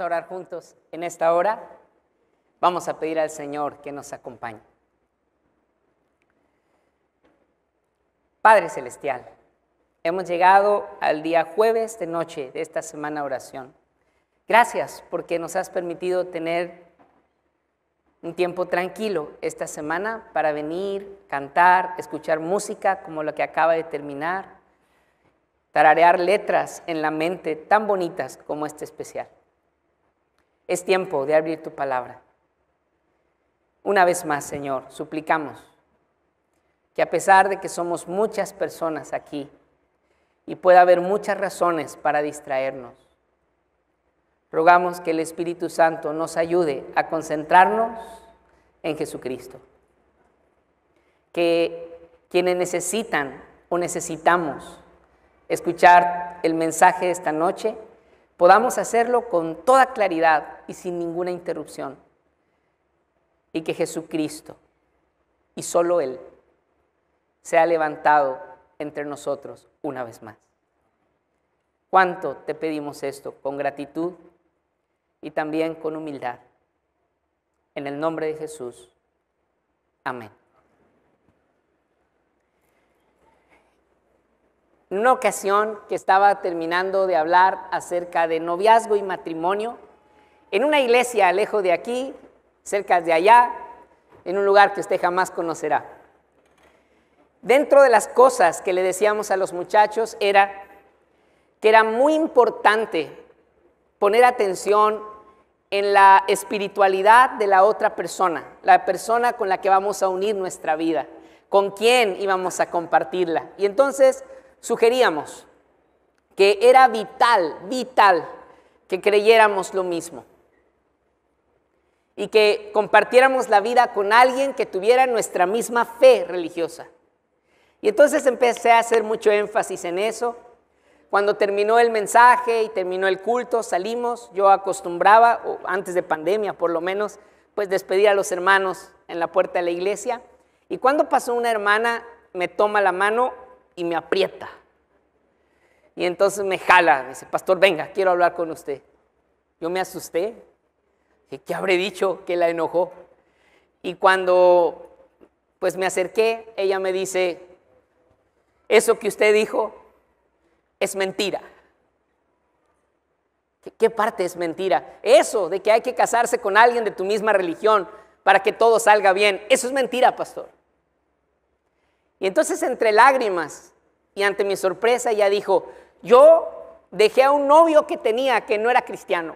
a orar juntos en esta hora. Vamos a pedir al Señor que nos acompañe. Padre Celestial, hemos llegado al día jueves de noche de esta semana oración. Gracias porque nos has permitido tener un tiempo tranquilo esta semana para venir, cantar, escuchar música como lo que acaba de terminar, tararear letras en la mente tan bonitas como este especial. Es tiempo de abrir tu palabra. Una vez más, Señor, suplicamos que a pesar de que somos muchas personas aquí y pueda haber muchas razones para distraernos, rogamos que el Espíritu Santo nos ayude a concentrarnos en Jesucristo. Que quienes necesitan o necesitamos escuchar el mensaje de esta noche, podamos hacerlo con toda claridad y sin ninguna interrupción. Y que Jesucristo, y solo Él, sea levantado entre nosotros una vez más. ¿Cuánto te pedimos esto? Con gratitud y también con humildad. En el nombre de Jesús. Amén. En una ocasión que estaba terminando de hablar acerca de noviazgo y matrimonio, en una iglesia lejos de aquí, cerca de allá, en un lugar que usted jamás conocerá. Dentro de las cosas que le decíamos a los muchachos era que era muy importante poner atención en la espiritualidad de la otra persona, la persona con la que vamos a unir nuestra vida, con quién íbamos a compartirla. Y entonces sugeríamos que era vital, vital, que creyéramos lo mismo y que compartiéramos la vida con alguien que tuviera nuestra misma fe religiosa. Y entonces empecé a hacer mucho énfasis en eso. Cuando terminó el mensaje y terminó el culto, salimos, yo acostumbraba, antes de pandemia por lo menos, pues despedir a los hermanos en la puerta de la iglesia. Y cuando pasó una hermana, me toma la mano y me aprieta. Y entonces me jala, me dice, pastor, venga, quiero hablar con usted. Yo me asusté, ¿qué habré dicho que la enojó? Y cuando pues me acerqué, ella me dice, eso que usted dijo es mentira. ¿Qué, parte es mentira? Eso de que hay que casarse con alguien de tu misma religión para que todo salga bien, eso es mentira, pastor. Y entonces entre lágrimas y ante mi sorpresa ella dijo, yo dejé a un novio que tenía que no era cristiano,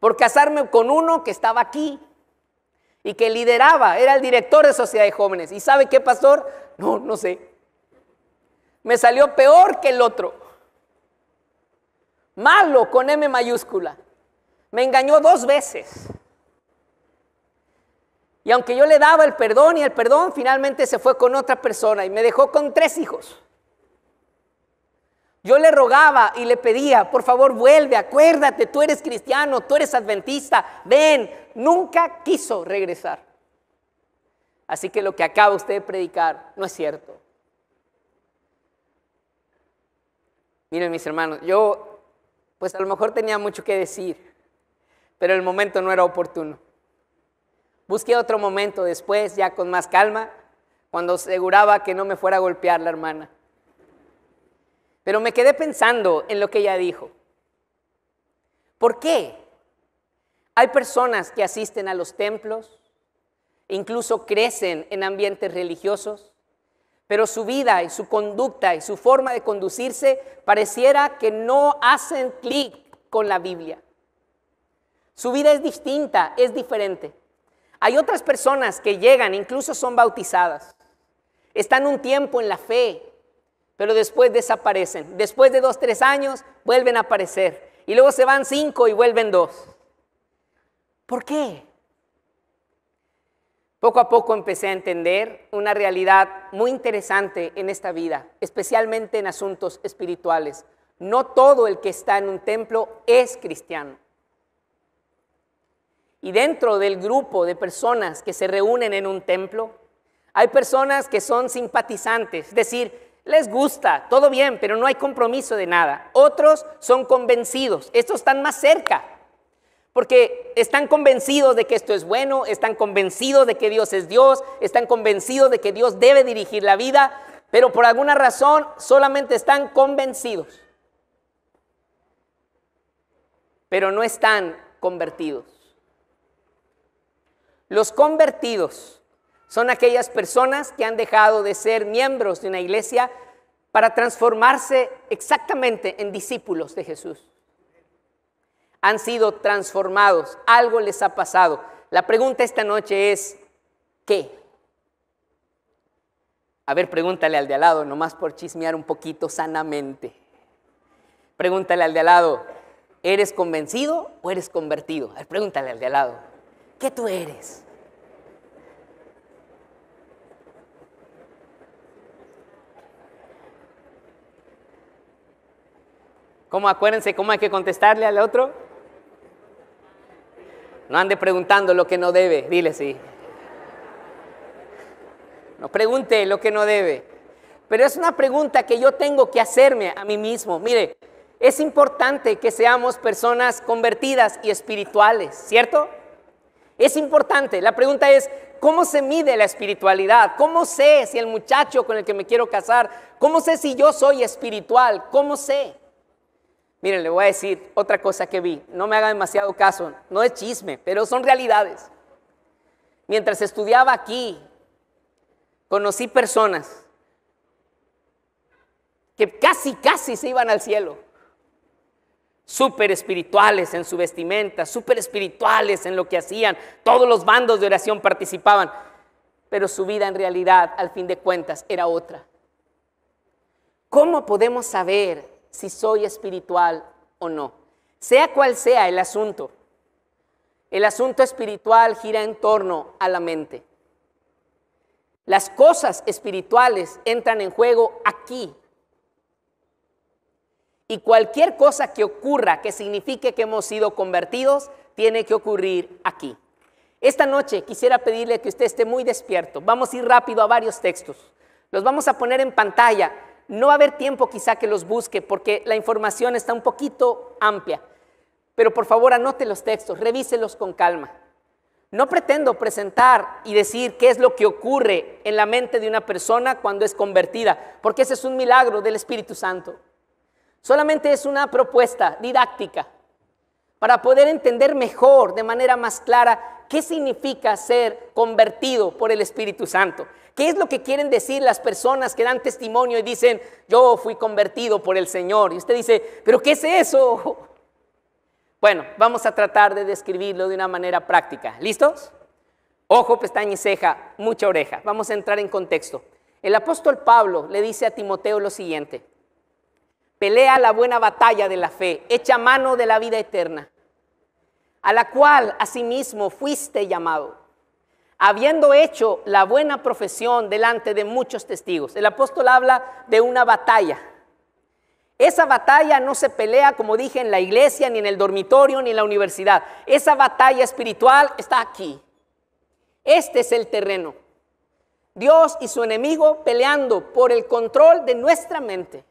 por casarme con uno que estaba aquí y que lideraba, era el director de Sociedad de Jóvenes. ¿Y sabe qué, pastor? No, no sé. Me salió peor que el otro. Malo con M mayúscula. Me engañó dos veces. Y aunque yo le daba el perdón y el perdón, finalmente se fue con otra persona y me dejó con tres hijos. Yo le rogaba y le pedía, por favor vuelve, acuérdate, tú eres cristiano, tú eres adventista, ven, nunca quiso regresar. Así que lo que acaba usted de predicar no es cierto. Miren mis hermanos, yo pues a lo mejor tenía mucho que decir, pero el momento no era oportuno. Busqué otro momento después, ya con más calma, cuando aseguraba que no me fuera a golpear la hermana. Pero me quedé pensando en lo que ella dijo. ¿Por qué? Hay personas que asisten a los templos, incluso crecen en ambientes religiosos, pero su vida y su conducta y su forma de conducirse pareciera que no hacen clic con la Biblia. Su vida es distinta, es diferente. Hay otras personas que llegan, incluso son bautizadas, están un tiempo en la fe, pero después desaparecen. Después de dos, tres años, vuelven a aparecer. Y luego se van cinco y vuelven dos. ¿Por qué? Poco a poco empecé a entender una realidad muy interesante en esta vida, especialmente en asuntos espirituales. No todo el que está en un templo es cristiano. Y dentro del grupo de personas que se reúnen en un templo, hay personas que son simpatizantes, es decir, les gusta, todo bien, pero no hay compromiso de nada. Otros son convencidos, estos están más cerca, porque están convencidos de que esto es bueno, están convencidos de que Dios es Dios, están convencidos de que Dios debe dirigir la vida, pero por alguna razón solamente están convencidos, pero no están convertidos. Los convertidos son aquellas personas que han dejado de ser miembros de una iglesia para transformarse exactamente en discípulos de Jesús. Han sido transformados, algo les ha pasado. La pregunta esta noche es, ¿qué? A ver, pregúntale al de al lado, nomás por chismear un poquito sanamente. Pregúntale al de al lado, ¿eres convencido o eres convertido? A ver, pregúntale al de al lado. ¿Qué tú eres. ¿Cómo acuérdense cómo hay que contestarle al otro? No ande preguntando lo que no debe, dile sí. No pregunte lo que no debe. Pero es una pregunta que yo tengo que hacerme a mí mismo. Mire, es importante que seamos personas convertidas y espirituales, ¿cierto? Es importante. La pregunta es, ¿cómo se mide la espiritualidad? ¿Cómo sé si el muchacho con el que me quiero casar, cómo sé si yo soy espiritual? ¿Cómo sé? Miren, le voy a decir otra cosa que vi. No me haga demasiado caso. No es chisme, pero son realidades. Mientras estudiaba aquí, conocí personas que casi, casi se iban al cielo súper espirituales en su vestimenta, súper espirituales en lo que hacían, todos los bandos de oración participaban, pero su vida en realidad, al fin de cuentas, era otra. ¿Cómo podemos saber si soy espiritual o no? Sea cual sea el asunto, el asunto espiritual gira en torno a la mente. Las cosas espirituales entran en juego aquí, y cualquier cosa que ocurra que signifique que hemos sido convertidos, tiene que ocurrir aquí. Esta noche quisiera pedirle que usted esté muy despierto. Vamos a ir rápido a varios textos. Los vamos a poner en pantalla. No va a haber tiempo quizá que los busque porque la información está un poquito amplia. Pero por favor anote los textos, revíselos con calma. No pretendo presentar y decir qué es lo que ocurre en la mente de una persona cuando es convertida, porque ese es un milagro del Espíritu Santo. Solamente es una propuesta didáctica para poder entender mejor, de manera más clara, qué significa ser convertido por el Espíritu Santo. ¿Qué es lo que quieren decir las personas que dan testimonio y dicen, yo fui convertido por el Señor? Y usted dice, pero ¿qué es eso? Bueno, vamos a tratar de describirlo de una manera práctica. ¿Listos? Ojo, pestaña y ceja, mucha oreja. Vamos a entrar en contexto. El apóstol Pablo le dice a Timoteo lo siguiente. Pelea la buena batalla de la fe, echa mano de la vida eterna, a la cual asimismo fuiste llamado, habiendo hecho la buena profesión delante de muchos testigos. El apóstol habla de una batalla. Esa batalla no se pelea, como dije, en la iglesia, ni en el dormitorio, ni en la universidad. Esa batalla espiritual está aquí. Este es el terreno. Dios y su enemigo peleando por el control de nuestra mente.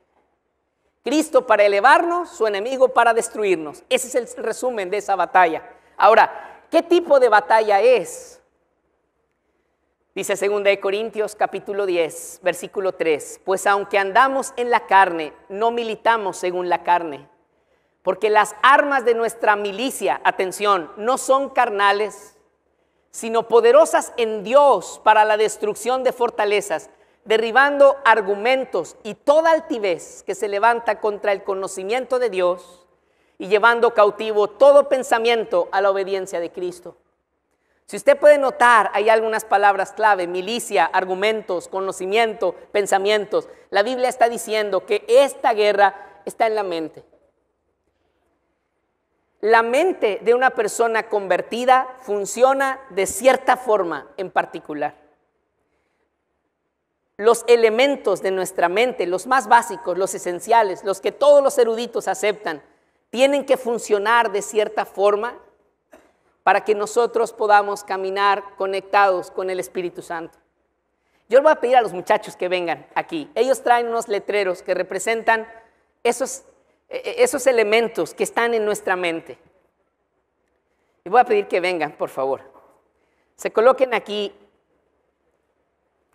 Cristo para elevarnos, su enemigo para destruirnos. Ese es el resumen de esa batalla. Ahora, ¿qué tipo de batalla es? Dice 2 Corintios capítulo 10, versículo 3, pues aunque andamos en la carne, no militamos según la carne, porque las armas de nuestra milicia, atención, no son carnales, sino poderosas en Dios para la destrucción de fortalezas, derribando argumentos y toda altivez que se levanta contra el conocimiento de Dios y llevando cautivo todo pensamiento a la obediencia de Cristo. Si usted puede notar, hay algunas palabras clave, milicia, argumentos, conocimiento, pensamientos. La Biblia está diciendo que esta guerra está en la mente. La mente de una persona convertida funciona de cierta forma en particular los elementos de nuestra mente, los más básicos, los esenciales, los que todos los eruditos aceptan, tienen que funcionar de cierta forma para que nosotros podamos caminar conectados con el Espíritu Santo. Yo le voy a pedir a los muchachos que vengan aquí. Ellos traen unos letreros que representan esos, e, e, esos elementos que están en nuestra mente. Y voy a pedir que vengan, por favor. Se coloquen aquí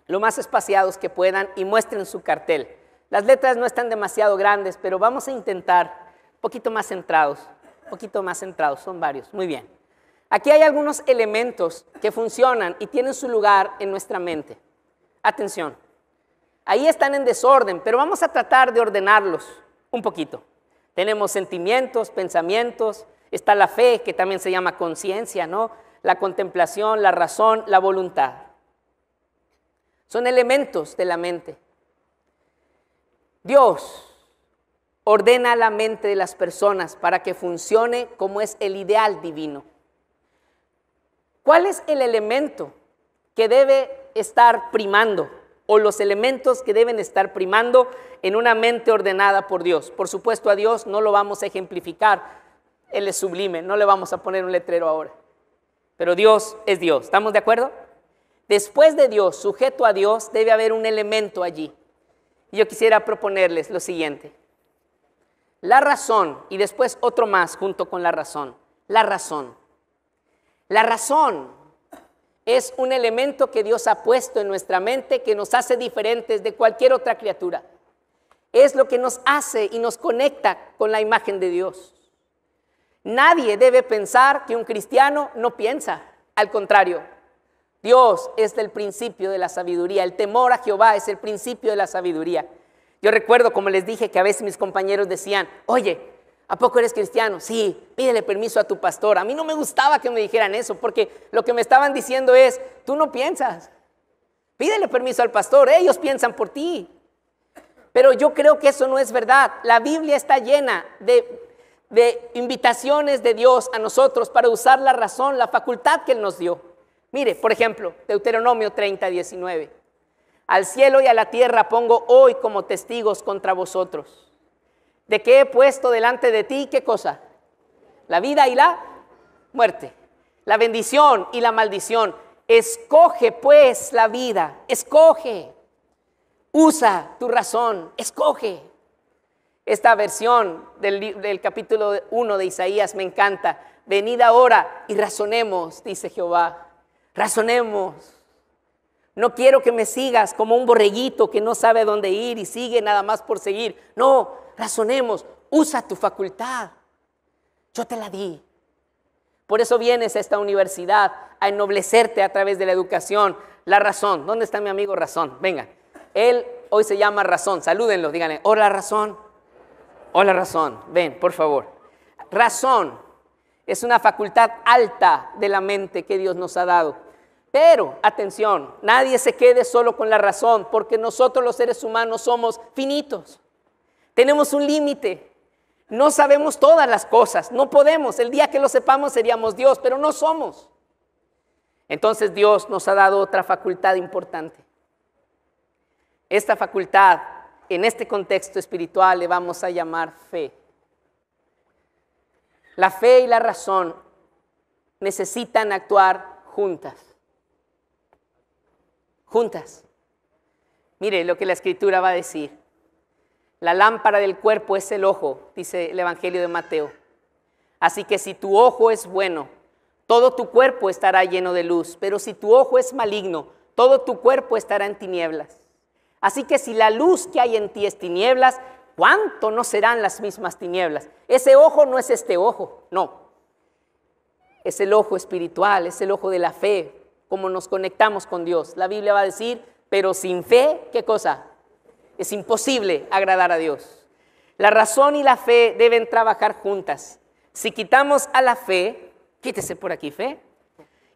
lo más espaciados que puedan y muestren su cartel. Las letras no están demasiado grandes, pero vamos a intentar un poquito más centrados, un poquito más centrados, son varios, muy bien. Aquí hay algunos elementos que funcionan y tienen su lugar en nuestra mente. Atención, ahí están en desorden, pero vamos a tratar de ordenarlos un poquito. Tenemos sentimientos, pensamientos, está la fe, que también se llama conciencia, ¿no? La contemplación, la razón, la voluntad. Son elementos de la mente. Dios ordena la mente de las personas para que funcione como es el ideal divino. ¿Cuál es el elemento que debe estar primando o los elementos que deben estar primando en una mente ordenada por Dios? Por supuesto a Dios no lo vamos a ejemplificar, Él es sublime, no le vamos a poner un letrero ahora, pero Dios es Dios, ¿estamos de acuerdo? Después de Dios, sujeto a Dios, debe haber un elemento allí. yo quisiera proponerles lo siguiente. La razón y después otro más junto con la razón. La razón. La razón es un elemento que Dios ha puesto en nuestra mente que nos hace diferentes de cualquier otra criatura. Es lo que nos hace y nos conecta con la imagen de Dios. Nadie debe pensar que un cristiano no piensa. Al contrario, Dios es el principio de la sabiduría. El temor a Jehová es el principio de la sabiduría. Yo recuerdo, como les dije, que a veces mis compañeros decían, oye, ¿a poco eres cristiano? Sí, pídele permiso a tu pastor. A mí no me gustaba que me dijeran eso, porque lo que me estaban diciendo es, tú no piensas. Pídele permiso al pastor, ellos piensan por ti. Pero yo creo que eso no es verdad. La Biblia está llena de, de invitaciones de Dios a nosotros para usar la razón, la facultad que Él nos dio. Mire, por ejemplo, Deuteronomio 30, 19. Al cielo y a la tierra pongo hoy como testigos contra vosotros. ¿De qué he puesto delante de ti? ¿Qué cosa? La vida y la muerte. La bendición y la maldición. Escoge pues la vida. Escoge. Usa tu razón. Escoge. Esta versión del, capítulo 1 de Isaías me encanta. Venid ahora y razonemos, dice Jehová. Razonemos. No quiero que me sigas como un borreguito que no sabe dónde ir y sigue nada más por seguir. No, razonemos. Usa tu facultad. Yo te la di. Por eso vienes a esta universidad a ennoblecerte a través de la educación. La razón. ¿Dónde está mi amigo Razón? Venga. Él hoy se llama Razón. Salúdenlo, díganle. Hola Razón. Hola Razón. Ven, por favor. Razón es una facultad alta de la mente que Dios nos ha dado. Pero, atención, nadie se quede solo con la razón, porque nosotros los seres humanos somos finitos. Tenemos un límite. No sabemos todas las cosas, no podemos. El día que lo sepamos seríamos Dios, pero no somos. Entonces Dios nos ha dado otra facultad importante. Esta facultad, en este contexto espiritual, le vamos a llamar fe. La fe y la razón necesitan actuar juntas. Juntas. Mire lo que la escritura va a decir. La lámpara del cuerpo es el ojo, dice el Evangelio de Mateo. Así que si tu ojo es bueno, todo tu cuerpo estará lleno de luz, pero si tu ojo es maligno, todo tu cuerpo estará en tinieblas. Así que si la luz que hay en ti es tinieblas, ¿cuánto no serán las mismas tinieblas? Ese ojo no es este ojo, no. Es el ojo espiritual, es el ojo de la fe, como nos conectamos con Dios. La Biblia va a decir, pero sin fe, ¿qué cosa? Es imposible agradar a Dios. La razón y la fe deben trabajar juntas. Si quitamos a la fe, quítese por aquí fe,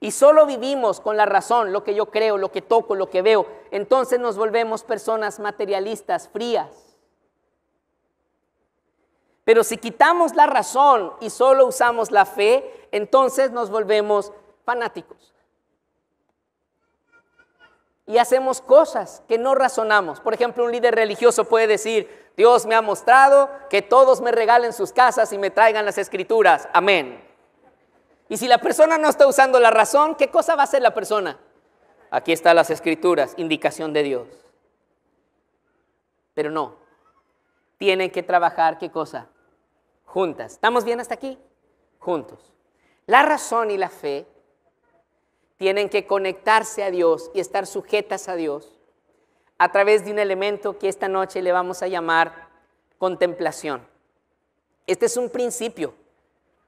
y solo vivimos con la razón, lo que yo creo, lo que toco, lo que veo, entonces nos volvemos personas materialistas, frías, pero si quitamos la razón y solo usamos la fe, entonces nos volvemos fanáticos. Y hacemos cosas que no razonamos. Por ejemplo, un líder religioso puede decir, Dios me ha mostrado que todos me regalen sus casas y me traigan las escrituras. Amén. Y si la persona no está usando la razón, ¿qué cosa va a hacer la persona? Aquí están las escrituras, indicación de Dios. Pero no, tienen que trabajar, ¿qué cosa? juntas. ¿Estamos bien hasta aquí? Juntos. La razón y la fe tienen que conectarse a Dios y estar sujetas a Dios a través de un elemento que esta noche le vamos a llamar contemplación. Este es un principio,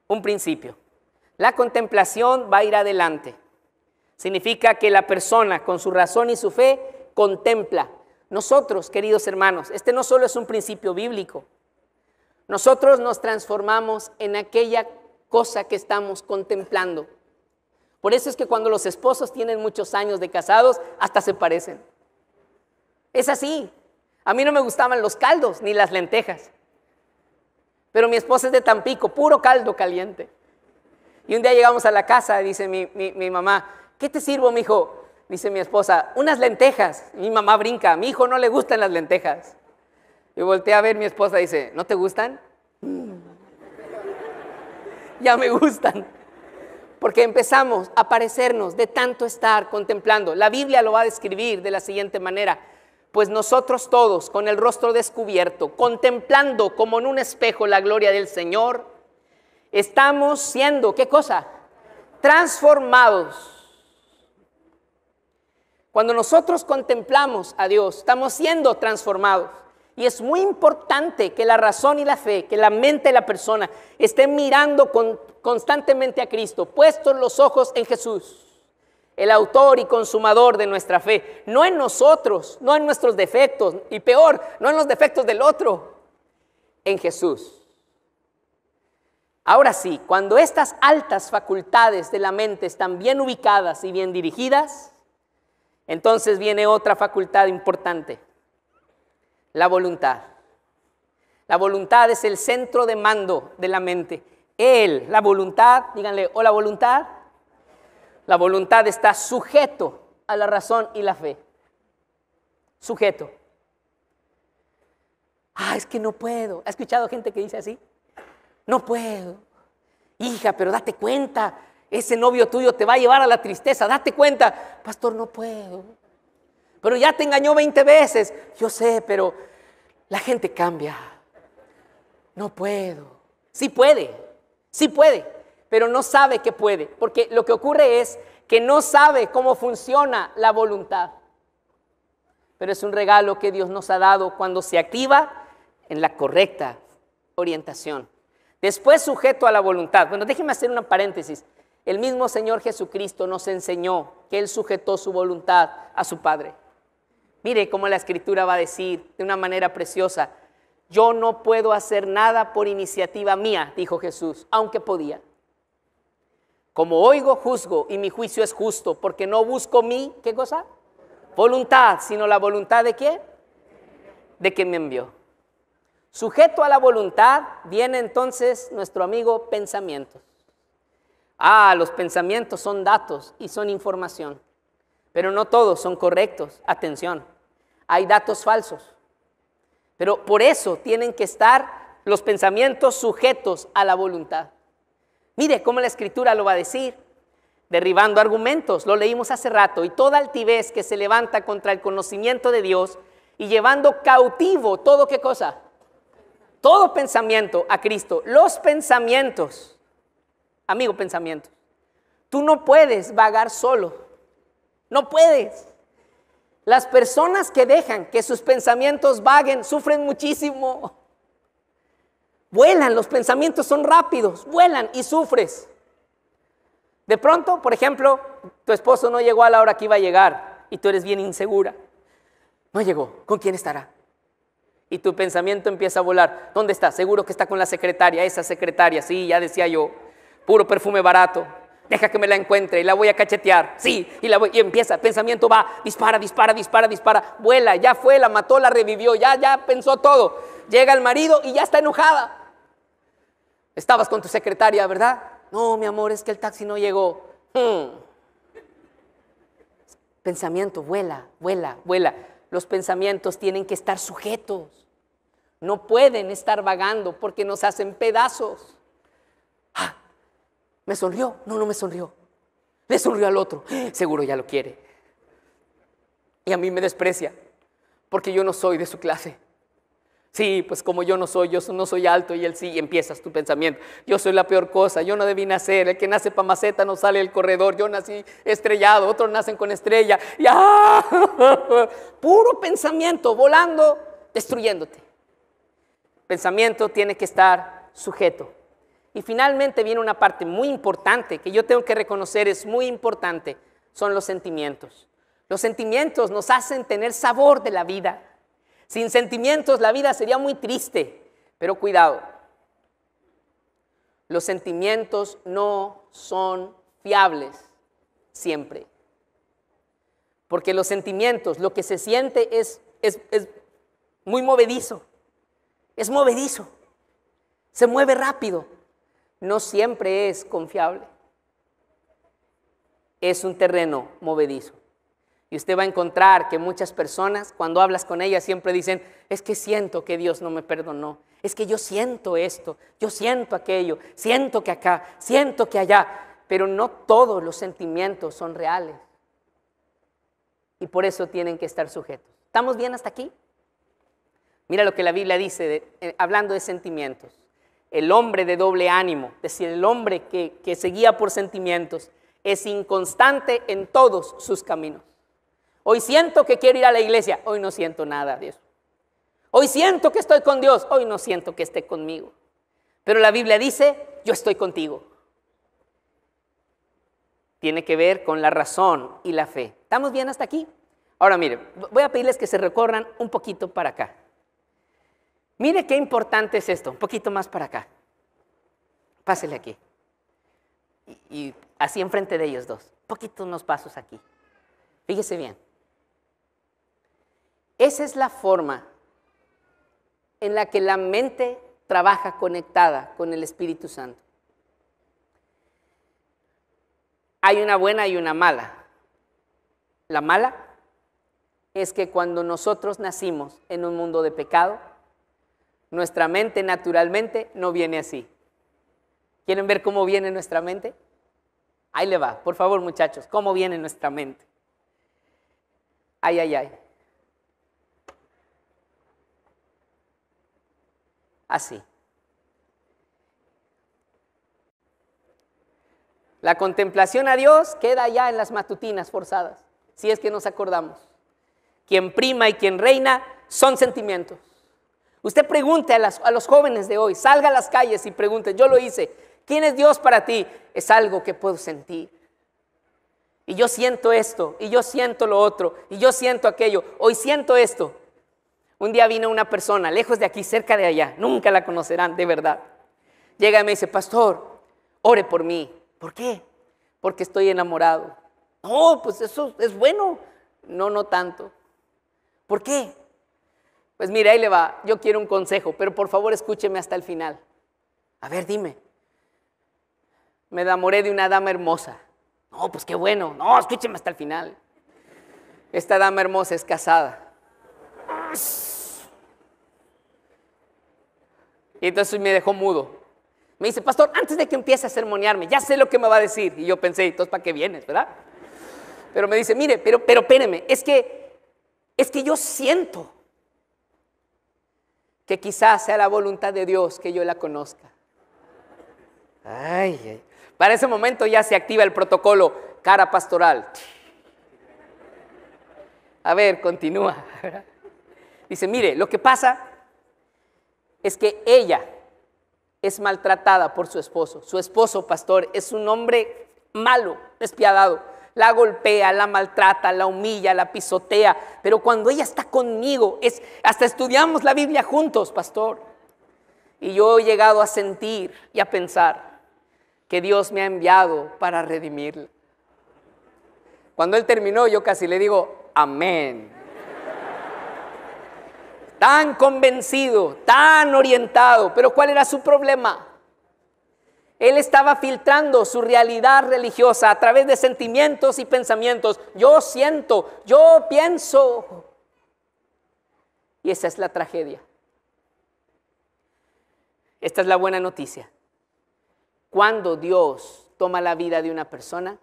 un principio. La contemplación va a ir adelante. Significa que la persona con su razón y su fe contempla. Nosotros, queridos hermanos, este no solo es un principio bíblico, nosotros nos transformamos en aquella cosa que estamos contemplando. Por eso es que cuando los esposos tienen muchos años de casados, hasta se parecen. Es así. A mí no me gustaban los caldos ni las lentejas. Pero mi esposa es de Tampico, puro caldo caliente. Y un día llegamos a la casa, dice mi, mi, mi mamá, ¿qué te sirvo, mi hijo? Dice mi esposa, unas lentejas. Mi mamá brinca, a mi hijo no le gustan las lentejas. Y volteé a ver mi esposa dice, ¿no te gustan? ya me gustan. Porque empezamos a parecernos de tanto estar contemplando. La Biblia lo va a describir de la siguiente manera. Pues nosotros todos, con el rostro descubierto, contemplando como en un espejo la gloria del Señor, estamos siendo, ¿qué cosa? Transformados. Cuando nosotros contemplamos a Dios, estamos siendo transformados. Y es muy importante que la razón y la fe, que la mente de la persona estén mirando constantemente a Cristo, puestos los ojos en Jesús, el autor y consumador de nuestra fe. No en nosotros, no en nuestros defectos, y peor, no en los defectos del otro, en Jesús. Ahora sí, cuando estas altas facultades de la mente están bien ubicadas y bien dirigidas, entonces viene otra facultad importante, la voluntad. La voluntad es el centro de mando de la mente. Él, la voluntad, díganle, o oh, la voluntad. La voluntad está sujeto a la razón y la fe. Sujeto. Ah, es que no puedo. ¿Ha escuchado gente que dice así? No puedo. Hija, pero date cuenta. Ese novio tuyo te va a llevar a la tristeza. Date cuenta. Pastor, no puedo pero ya te engañó 20 veces. Yo sé, pero la gente cambia. No puedo. Sí puede, sí puede, pero no sabe que puede, porque lo que ocurre es que no sabe cómo funciona la voluntad. Pero es un regalo que Dios nos ha dado cuando se activa en la correcta orientación. Después sujeto a la voluntad. Bueno, déjeme hacer una paréntesis. El mismo Señor Jesucristo nos enseñó que Él sujetó su voluntad a su Padre. Mire cómo la escritura va a decir de una manera preciosa, yo no puedo hacer nada por iniciativa mía, dijo Jesús, aunque podía. Como oigo, juzgo y mi juicio es justo, porque no busco mi, ¿qué cosa? Voluntad, sino la voluntad de quién? De quien me envió. Sujeto a la voluntad viene entonces nuestro amigo pensamientos. Ah, los pensamientos son datos y son información, pero no todos son correctos. Atención hay datos falsos. Pero por eso tienen que estar los pensamientos sujetos a la voluntad. Mire cómo la escritura lo va a decir, derribando argumentos, lo leímos hace rato, y toda altivez que se levanta contra el conocimiento de Dios y llevando cautivo todo qué cosa, todo pensamiento a Cristo, los pensamientos, amigo pensamiento, tú no puedes vagar solo, no puedes. Las personas que dejan que sus pensamientos vaguen sufren muchísimo. Vuelan, los pensamientos son rápidos, vuelan y sufres. De pronto, por ejemplo, tu esposo no llegó a la hora que iba a llegar y tú eres bien insegura. No llegó, ¿con quién estará? Y tu pensamiento empieza a volar. ¿Dónde está? Seguro que está con la secretaria, esa secretaria, sí, ya decía yo, puro perfume barato. Deja que me la encuentre y la voy a cachetear. Sí, y la voy. Y empieza, pensamiento va, dispara, dispara, dispara, dispara. Vuela, ya fue, la mató, la revivió, ya, ya pensó todo. Llega el marido y ya está enojada. Estabas con tu secretaria, ¿verdad? No, mi amor, es que el taxi no llegó. Hmm. Pensamiento, vuela, vuela, vuela. Los pensamientos tienen que estar sujetos. No pueden estar vagando porque nos hacen pedazos. ¡Ah! ¿Me sonrió? No, no me sonrió. Le sonrió al otro. Seguro ya lo quiere. Y a mí me desprecia, porque yo no soy de su clase. Sí, pues como yo no soy, yo no soy alto y él sí, y empiezas tu pensamiento. Yo soy la peor cosa, yo no debí nacer, el que nace para maceta no sale del corredor, yo nací estrellado, otros nacen con estrella. ¡ah! Puro pensamiento, volando, destruyéndote. Pensamiento tiene que estar sujeto y finalmente viene una parte muy importante que yo tengo que reconocer es muy importante, son los sentimientos. Los sentimientos nos hacen tener sabor de la vida. Sin sentimientos la vida sería muy triste, pero cuidado. Los sentimientos no son fiables siempre. Porque los sentimientos, lo que se siente es, es muy movedizo. Es movedizo. Se mueve rápido no siempre es confiable. Es un terreno movedizo. Y usted va a encontrar que muchas personas, cuando hablas con ellas, siempre dicen, es que siento que Dios no me perdonó, es que yo siento esto, yo siento aquello, siento que acá, siento que allá, pero no todos los sentimientos son reales. Y por eso tienen que estar sujetos. ¿Estamos bien hasta aquí? Mira lo que la Biblia dice eh, hablando de sentimientos el hombre de doble ánimo, es decir, el hombre que, que se guía por sentimientos, es inconstante en todos sus caminos. Hoy siento que quiero ir a la iglesia, hoy no siento nada dios. Hoy siento que estoy con Dios, hoy no siento que esté conmigo. Pero la Biblia dice, yo estoy contigo. Tiene que ver con la razón y la fe. ¿Estamos bien hasta aquí? Ahora miren, voy a pedirles que se recorran un poquito para acá. Mire qué importante es esto, un poquito más para acá. Pásele aquí. Y, así enfrente de ellos dos, un poquito unos pasos aquí. Fíjese bien. Esa es la forma en la que la mente trabaja conectada con el Espíritu Santo. Hay una buena y una mala. La mala es que cuando nosotros nacimos en un mundo de pecado, nuestra mente naturalmente no viene así. ¿Quieren ver cómo viene nuestra mente? Ahí le va, por favor muchachos, ¿cómo viene nuestra mente? Ay, ay, ay. Así. La contemplación a Dios queda ya en las matutinas forzadas, si es que nos acordamos. Quien prima y quien reina son sentimientos. Usted pregunte a, los jóvenes de hoy, salga a las calles y pregunte, yo lo hice, ¿quién es Dios para ti? Es algo que puedo sentir. Y yo siento esto, y yo siento lo otro, y yo siento aquello, hoy siento esto. Un día vino una persona, lejos de aquí, cerca de allá, nunca la conocerán, de verdad. Llega y me dice, pastor, ore por mí. ¿Por qué? Porque estoy enamorado. No, pues eso es bueno. No, no tanto. ¿Por qué? Pues mira, ahí le va, yo quiero un consejo, pero por favor escúcheme hasta el final. A ver, dime. Me enamoré de una dama hermosa. No, pues qué bueno. No, escúcheme hasta el final. Esta dama hermosa es casada. Y entonces me dejó mudo. Me dice, pastor, antes de que empiece a sermonearme, ya sé lo que me va a decir. Y yo pensé, entonces, ¿para qué vienes, verdad? Pero me dice, mire, pero, pero espéreme, es que, es que yo siento que quizás sea la voluntad de Dios que yo la conozca. Ay, ay. Para ese momento ya se activa el protocolo cara pastoral. A ver, continúa. Dice, mire, lo que pasa es que ella es maltratada por su esposo. Su esposo, pastor, es un hombre malo, despiadado la golpea, la maltrata, la humilla, la pisotea, pero cuando ella está conmigo, es, hasta estudiamos la Biblia juntos, pastor. Y yo he llegado a sentir y a pensar que Dios me ha enviado para redimirla. Cuando él terminó, yo casi le digo, amén. Tan convencido, tan orientado, pero ¿cuál era su problema? Él estaba filtrando su realidad religiosa a través de sentimientos y pensamientos. Yo siento, yo pienso. Y esa es la tragedia. Esta es la buena noticia. Cuando Dios toma la vida de una persona,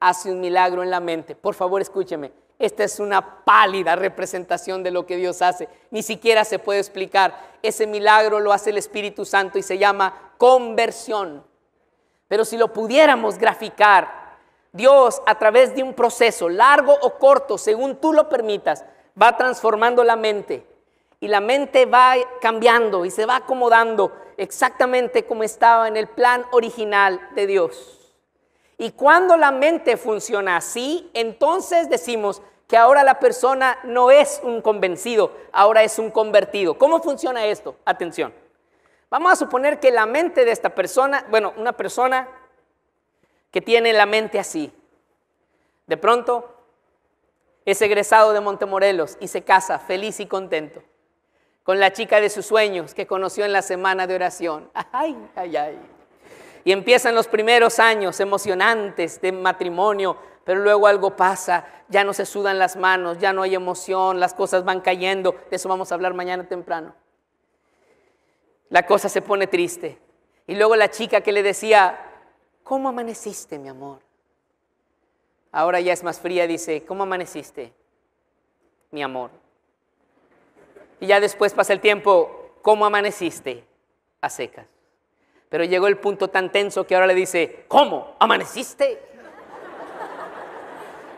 hace un milagro en la mente. Por favor, escúcheme. Esta es una pálida representación de lo que Dios hace. Ni siquiera se puede explicar. Ese milagro lo hace el Espíritu Santo y se llama conversión. Pero si lo pudiéramos graficar, Dios a través de un proceso largo o corto, según tú lo permitas, va transformando la mente. Y la mente va cambiando y se va acomodando exactamente como estaba en el plan original de Dios. Y cuando la mente funciona así, entonces decimos que ahora la persona no es un convencido, ahora es un convertido. ¿Cómo funciona esto? Atención. Vamos a suponer que la mente de esta persona, bueno, una persona que tiene la mente así, de pronto es egresado de Montemorelos y se casa feliz y contento con la chica de sus sueños que conoció en la semana de oración. Ay, ay, ay y empiezan los primeros años emocionantes de matrimonio, pero luego algo pasa, ya no se sudan las manos, ya no hay emoción, las cosas van cayendo, de eso vamos a hablar mañana temprano. La cosa se pone triste. Y luego la chica que le decía, ¿cómo amaneciste, mi amor? Ahora ya es más fría, dice, ¿cómo amaneciste, mi amor? Y ya después pasa el tiempo, ¿cómo amaneciste? A secas. Pero llegó el punto tan tenso que ahora le dice, ¿cómo? ¿Amaneciste?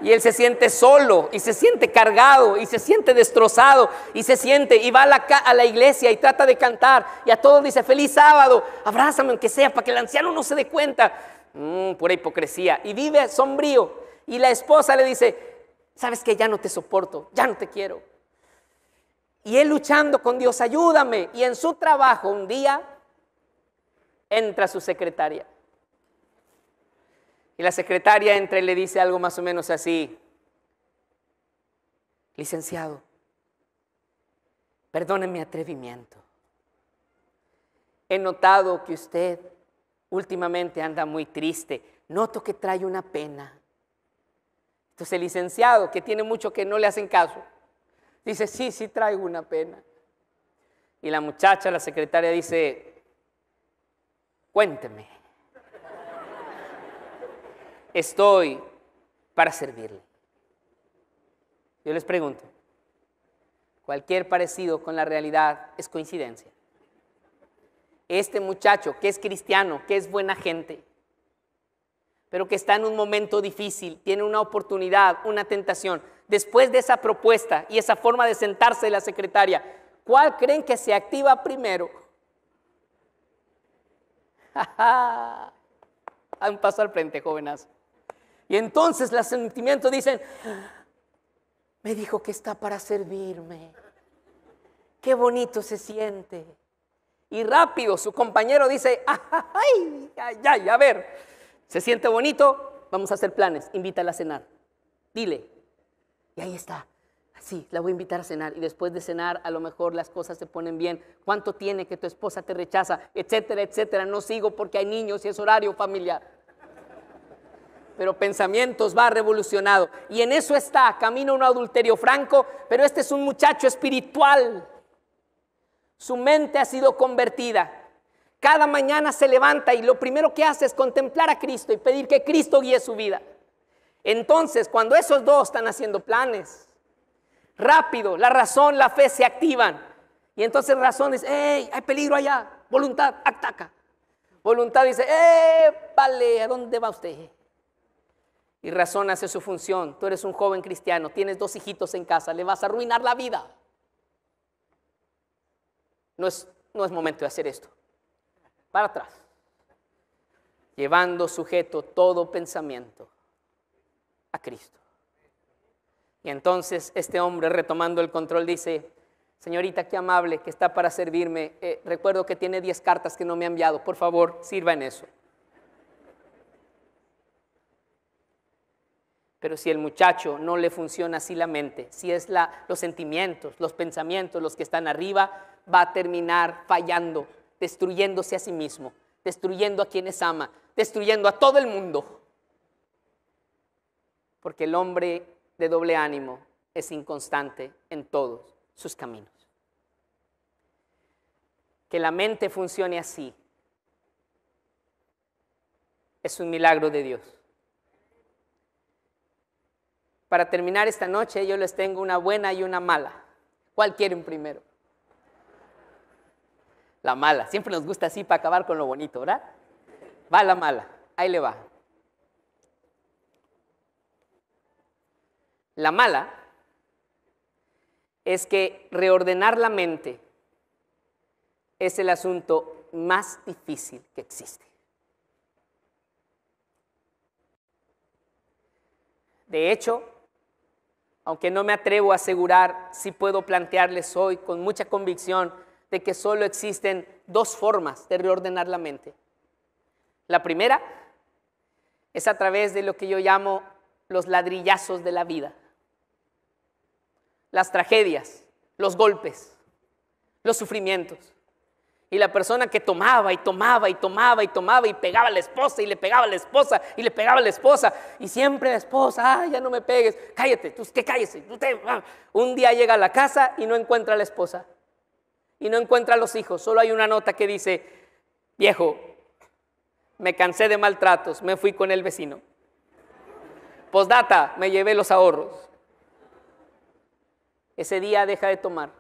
Y él se siente solo, y se siente cargado, y se siente destrozado, y se siente, y va a la, a la iglesia y trata de cantar, y a todos dice, feliz sábado, abrázame aunque sea, para que el anciano no se dé cuenta. por mm, pura hipocresía. Y vive sombrío. Y la esposa le dice, sabes que ya no te soporto, ya no te quiero. Y él luchando con Dios, ayúdame. Y en su trabajo un día entra su secretaria. Y la secretaria entra y le dice algo más o menos así, licenciado, perdone mi atrevimiento. He notado que usted últimamente anda muy triste, noto que trae una pena. Entonces el licenciado, que tiene mucho que no le hacen caso, dice, sí, sí traigo una pena. Y la muchacha, la secretaria, dice, cuénteme. Estoy para servirle. Yo les pregunto, cualquier parecido con la realidad es coincidencia. Este muchacho que es cristiano, que es buena gente, pero que está en un momento difícil, tiene una oportunidad, una tentación, después de esa propuesta y esa forma de sentarse de la secretaria, ¿cuál creen que se activa primero? un paso al frente, jóvenes. Y entonces los sentimientos dicen, me dijo que está para servirme. Qué bonito se siente. Y rápido su compañero dice, ay, ay, ay, a ver, se siente bonito, vamos a hacer planes, invítala a cenar. Dile. Y ahí está, Sí, la voy a invitar a cenar y después de cenar a lo mejor las cosas se ponen bien. ¿Cuánto tiene que tu esposa te rechaza? Etcétera, etcétera. No sigo porque hay niños y es horario familiar. Pero pensamientos va revolucionado. Y en eso está, camino a un adulterio franco, pero este es un muchacho espiritual. Su mente ha sido convertida. Cada mañana se levanta y lo primero que hace es contemplar a Cristo y pedir que Cristo guíe su vida. Entonces, cuando esos dos están haciendo planes, Rápido, la razón, la fe se activan. Y entonces razón dice, hey, hay peligro allá. Voluntad, ataca. Voluntad dice, eh, vale, ¿a dónde va usted? Y razón hace su función. Tú eres un joven cristiano, tienes dos hijitos en casa, le vas a arruinar la vida. No es, no es momento de hacer esto. Para atrás. Llevando sujeto todo pensamiento a Cristo. Y entonces este hombre, retomando el control, dice, señorita, qué amable que está para servirme. Eh, recuerdo que tiene 10 cartas que no me ha enviado. Por favor, sirva en eso. Pero si el muchacho no le funciona así la mente, si es la, los sentimientos, los pensamientos los que están arriba, va a terminar fallando, destruyéndose a sí mismo, destruyendo a quienes ama, destruyendo a todo el mundo. Porque el hombre de doble ánimo es inconstante en todos sus caminos. Que la mente funcione así es un milagro de Dios. Para terminar esta noche yo les tengo una buena y una mala. ¿Cuál quieren primero? La mala. Siempre nos gusta así para acabar con lo bonito, ¿verdad? Va la mala. Ahí le va. La mala es que reordenar la mente es el asunto más difícil que existe. De hecho, aunque no me atrevo a asegurar, sí puedo plantearles hoy con mucha convicción de que solo existen dos formas de reordenar la mente. La primera es a través de lo que yo llamo los ladrillazos de la vida las tragedias, los golpes, los sufrimientos. Y la persona que tomaba y tomaba y tomaba y tomaba y pegaba a la esposa y le pegaba a la esposa y le pegaba a la esposa y siempre la esposa, ¡ay, ya no me pegues, cállate, tú que cállese. Un día llega a la casa y no encuentra a la esposa y no encuentra a los hijos, solo hay una nota que dice, viejo, me cansé de maltratos, me fui con el vecino. Posdata, me llevé los ahorros ese día deja de tomar.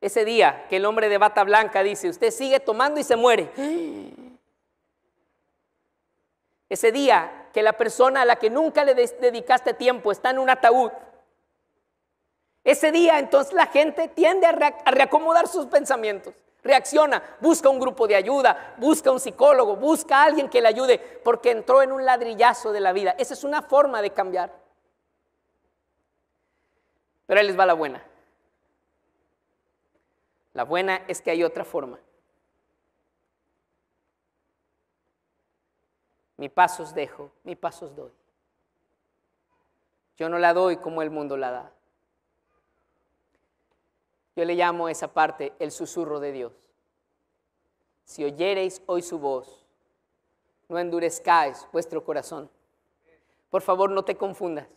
Ese día que el hombre de bata blanca dice, usted sigue tomando y se muere. Ese día que la persona a la que nunca le dedicaste tiempo está en un ataúd. Ese día entonces la gente tiende a, reacomodar sus pensamientos reacciona, busca un grupo de ayuda, busca un psicólogo, busca a alguien que le ayude porque entró en un ladrillazo de la vida. Esa es una forma de cambiar. Pero ahí les va la buena. La buena es que hay otra forma. Mi paso os dejo, mi paso os doy. Yo no la doy como el mundo la da. Yo le llamo a esa parte el susurro de Dios. Si oyereis hoy su voz, no endurezcáis vuestro corazón. Por favor, no te confundas.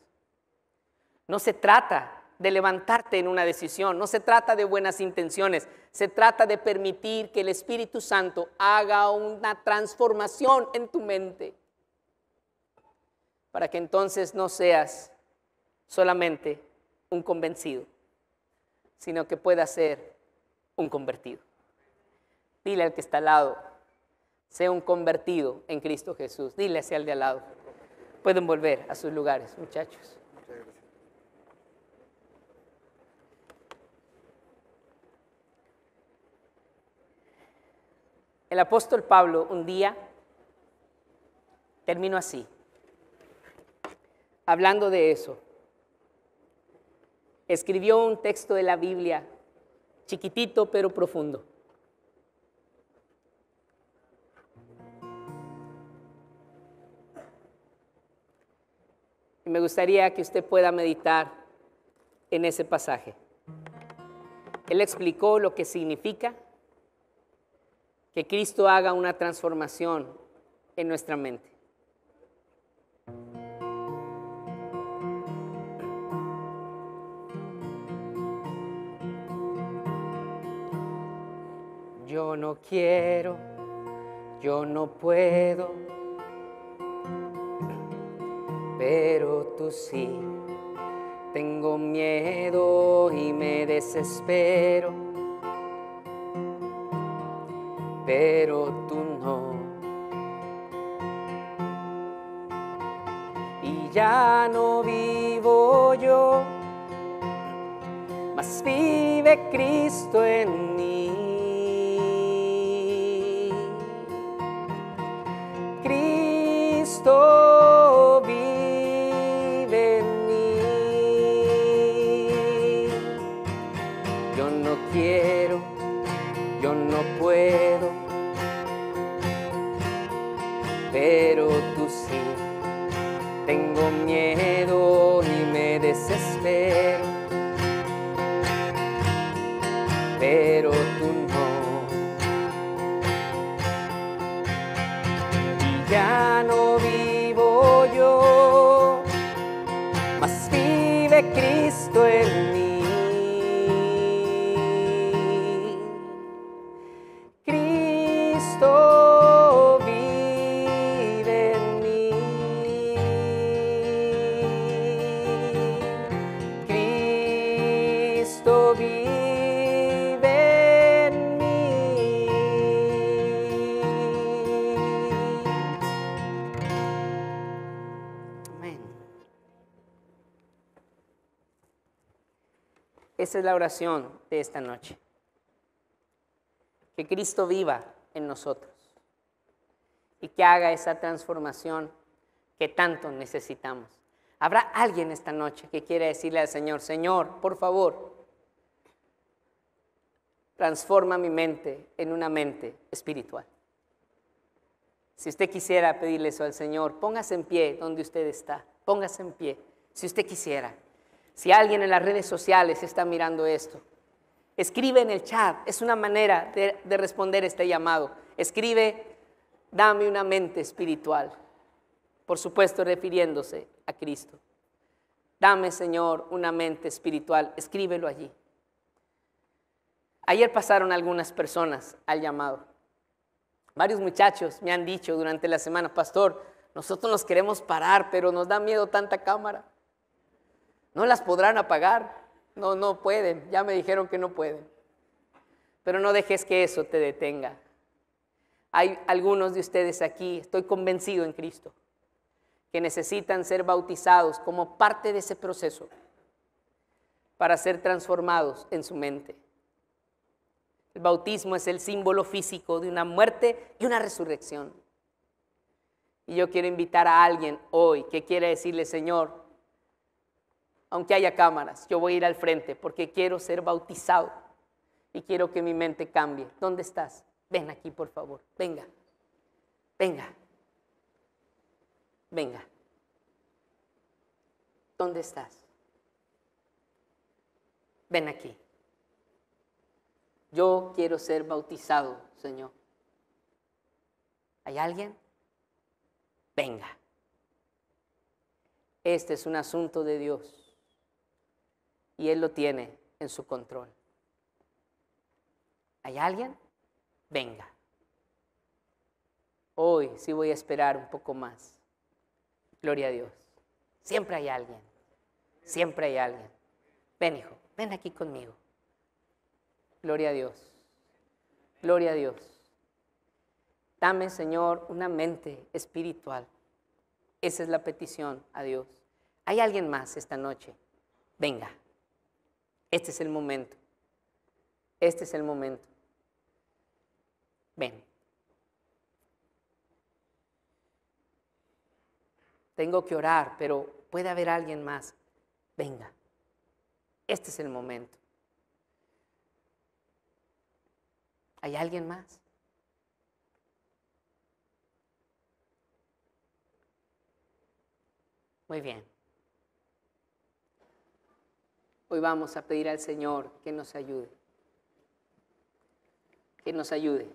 No se trata de levantarte en una decisión, no se trata de buenas intenciones, se trata de permitir que el Espíritu Santo haga una transformación en tu mente, para que entonces no seas solamente un convencido, sino que puedas ser un convertido. Dile al que está al lado, sea un convertido en Cristo Jesús, dile hacia el de al lado. Pueden volver a sus lugares, muchachos. El apóstol Pablo un día terminó así, hablando de eso. Escribió un texto de la Biblia, chiquitito pero profundo. Y me gustaría que usted pueda meditar en ese pasaje. Él explicó lo que significa que Cristo haga una transformación en nuestra mente. Yo no quiero, yo no puedo, pero tú sí. Tengo miedo y me desespero pero tú no. Y ya no vivo yo, mas vive Cristo en mí. Cristo. Esa es la oración de esta noche. Que Cristo viva en nosotros y que haga esa transformación que tanto necesitamos. Habrá alguien esta noche que quiera decirle al Señor, Señor, por favor, transforma mi mente en una mente espiritual. Si usted quisiera pedirle eso al Señor, póngase en pie donde usted está, póngase en pie, si usted quisiera. Si alguien en las redes sociales está mirando esto, escribe en el chat. Es una manera de, responder este llamado. Escribe, dame una mente espiritual. Por supuesto, refiriéndose a Cristo. Dame, Señor, una mente espiritual. Escríbelo allí. Ayer pasaron algunas personas al llamado. Varios muchachos me han dicho durante la semana, pastor, nosotros nos queremos parar, pero nos da miedo tanta cámara. No las podrán apagar. No, no pueden. Ya me dijeron que no pueden. Pero no dejes que eso te detenga. Hay algunos de ustedes aquí, estoy convencido en Cristo, que necesitan ser bautizados como parte de ese proceso para ser transformados en su mente. El bautismo es el símbolo físico de una muerte y una resurrección. Y yo quiero invitar a alguien hoy que quiera decirle, Señor, aunque haya cámaras, yo voy a ir al frente porque quiero ser bautizado y quiero que mi mente cambie. ¿Dónde estás? Ven aquí, por favor. Venga. Venga. Venga. ¿Dónde estás? Ven aquí. Yo quiero ser bautizado, Señor. ¿Hay alguien? Venga. Este es un asunto de Dios y Él lo tiene en su control. ¿Hay alguien? Venga. Hoy sí voy a esperar un poco más. Gloria a Dios. Siempre hay alguien. Siempre hay alguien. Ven, hijo, ven aquí conmigo. Gloria a Dios. Gloria a Dios. Dame, Señor, una mente espiritual. Esa es la petición a Dios. ¿Hay alguien más esta noche? Venga. Este es el momento. Este es el momento. Ven. Tengo que orar, pero puede haber alguien más. Venga. Este es el momento. ¿Hay alguien más? Muy bien. Hoy vamos a pedir al Señor que nos ayude. Que nos ayude.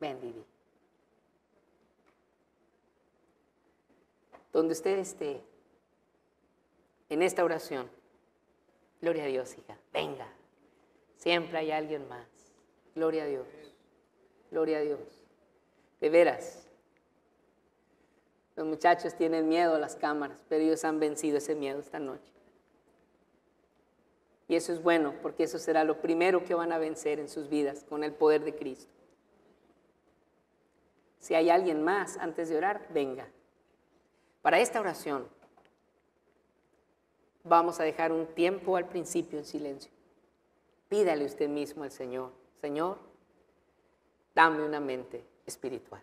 Ven, Donde usted esté, en esta oración, gloria a Dios, hija, venga. Siempre hay alguien más. Gloria a Dios. Gloria a Dios. De veras. Los muchachos tienen miedo a las cámaras, pero ellos han vencido ese miedo esta noche. Y eso es bueno, porque eso será lo primero que van a vencer en sus vidas con el poder de Cristo. Si hay alguien más antes de orar, venga. Para esta oración vamos a dejar un tiempo al principio en silencio. Pídale usted mismo al Señor, Señor, dame una mente espiritual.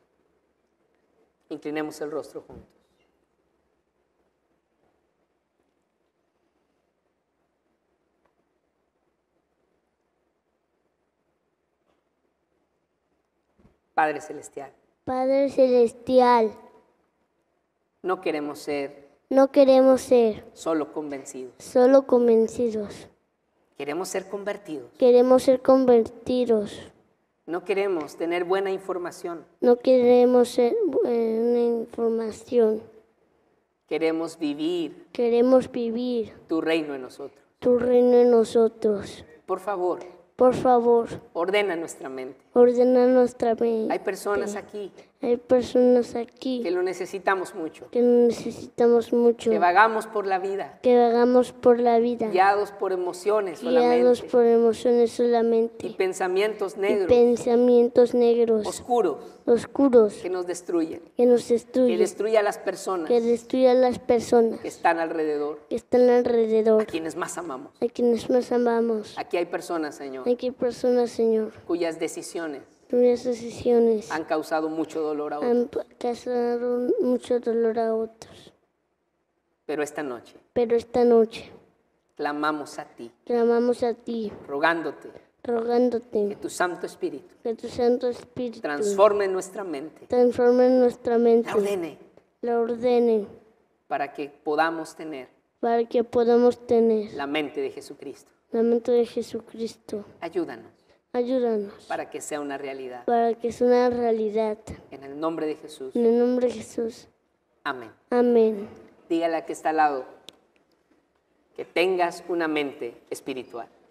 Inclinemos el rostro juntos. Padre Celestial. Padre Celestial. No queremos ser. No queremos ser. Solo convencidos. Solo convencidos. Queremos ser convertidos. Queremos ser convertidos. No queremos tener buena información. No queremos ser buena información. Queremos vivir. Queremos vivir. Tu reino en nosotros. Tu reino en nosotros. Por favor. Por favor. Ordena nuestra mente ordena nuestra mente. Hay personas aquí. Hay personas aquí. Que lo necesitamos mucho. Que lo necesitamos mucho. Que vagamos por la vida. Que vagamos por la vida. Guiados por emociones guiados solamente. Guiados por emociones solamente. Y pensamientos negros. Y pensamientos negros. Oscuros. Oscuros. Que nos destruyen. Que nos destruyen. Que destruya a las personas. Que destruya a las personas. Que están alrededor. Que están alrededor. A quienes más amamos. A quienes más amamos. Aquí hay personas, Señor. Aquí hay personas, Señor. Cuyas decisiones decisiones. Mis decisiones. Han causado mucho dolor a otros. Han causado mucho dolor a otros. Pero esta noche. Pero esta noche. Clamamos a ti. Clamamos a ti. Rogándote. Rogándote. Que tu Santo Espíritu. Que tu Santo Espíritu. Transforme nuestra mente. Transforme nuestra mente. La ordene. La ordene. Para que podamos tener. Para que podamos tener. La mente de Jesucristo. La mente de Jesucristo. Ayúdanos. Ayúdanos. Para que sea una realidad. Para que sea una realidad. En el nombre de Jesús. En el nombre de Jesús. Amén. Amén. Dígale a que está al lado que tengas una mente espiritual.